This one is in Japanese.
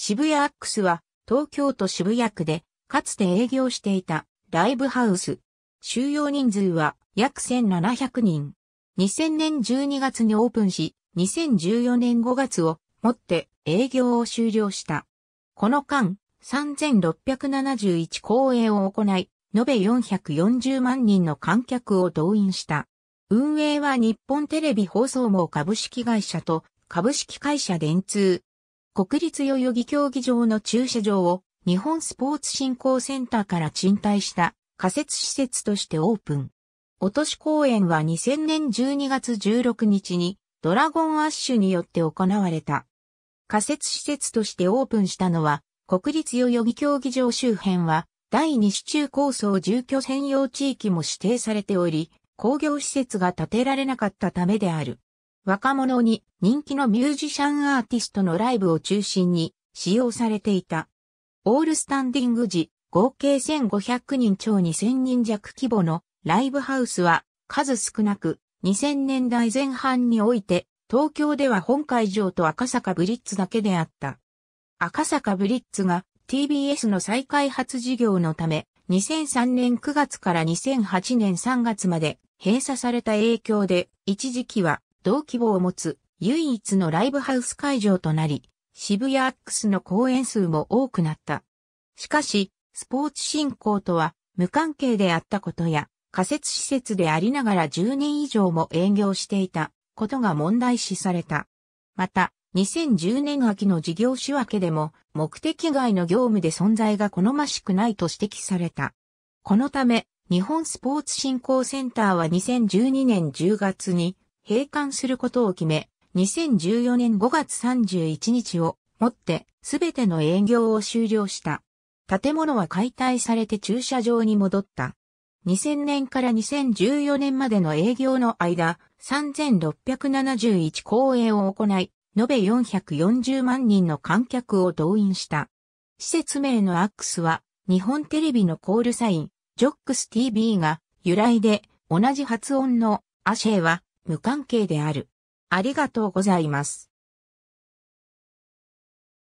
渋谷アックスは東京都渋谷区でかつて営業していたライブハウス。収容人数は約1700人。2000年12月にオープンし、2014年5月をもって営業を終了した。この間、3671公演を行い、延べ440万人の観客を動員した。運営は日本テレビ放送網株式会社と株式会社電通、国立代々木競技場の駐車場を日本スポーツ振興センターから賃貸した仮設施設としてオープン。落とし公演は2000年12月16日にドラゴンアッシュによって行われた。仮設施設としてオープンしたのは国立代々木競技場周辺は第2市中構想住居専用地域も指定されており、工業施設が建てられなかったためである。若者に人気のミュージシャンアーティストのライブを中心に使用されていた。オールスタンディング時、合計1500人超2000人弱規模のライブハウスは数少なく2000年代前半において東京では本会場と赤坂ブリッツだけであった。赤坂ブリッツが TBS の再開発事業のため2003年9月から2008年3月まで閉鎖された影響で一時期は同規模を持つ唯一のライブハウス会場となり、渋谷アックスの公演数も多くなった。しかし、スポーツ振興とは無関係であったことや、仮設施設でありながら10年以上も営業していたことが問題視された。また、2010年秋の事業仕分けでも目的外の業務で存在が好ましくないと指摘された。このため、日本スポーツ振興センターは2012年10月に閉館することを決め、2014年5月31日をもってすべての営業を終了した。建物は解体されて駐車場に戻った。2000年から2014年までの営業の間、3671公演を行い、延べ440万人の観客を動員した。施設名のアックスは、日本テレビのコールサイン、ジョックス TV が由来で、同じ発音のアシェは無関係である。ありがとうございます。